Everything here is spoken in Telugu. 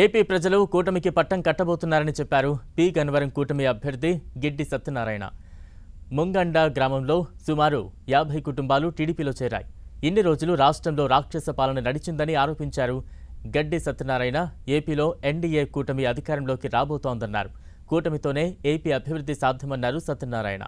ఏపీ ప్రజలు కూటమికి పట్టం కట్టబోతున్నారని చెప్పారు పి గన్వరం కూటమి అభ్యర్థి గిడ్డి సత్యనారాయణ ముంగండ గ్రామంలో సుమారు యాభై కుటుంబాలు టీడీపీలో చేరాయి ఇన్ని రోజులు రాష్ట్రంలో రాక్షస పాలన నడిచిందని ఆరోపించారు గడ్డి సత్యనారాయణ ఏపీలో ఎన్డీఏ కూటమి అధికారంలోకి రాబోతోందన్నారు కూటమితోనే ఏపీ అభివృద్ధి సాధ్యమన్నారు సత్యనారాయణ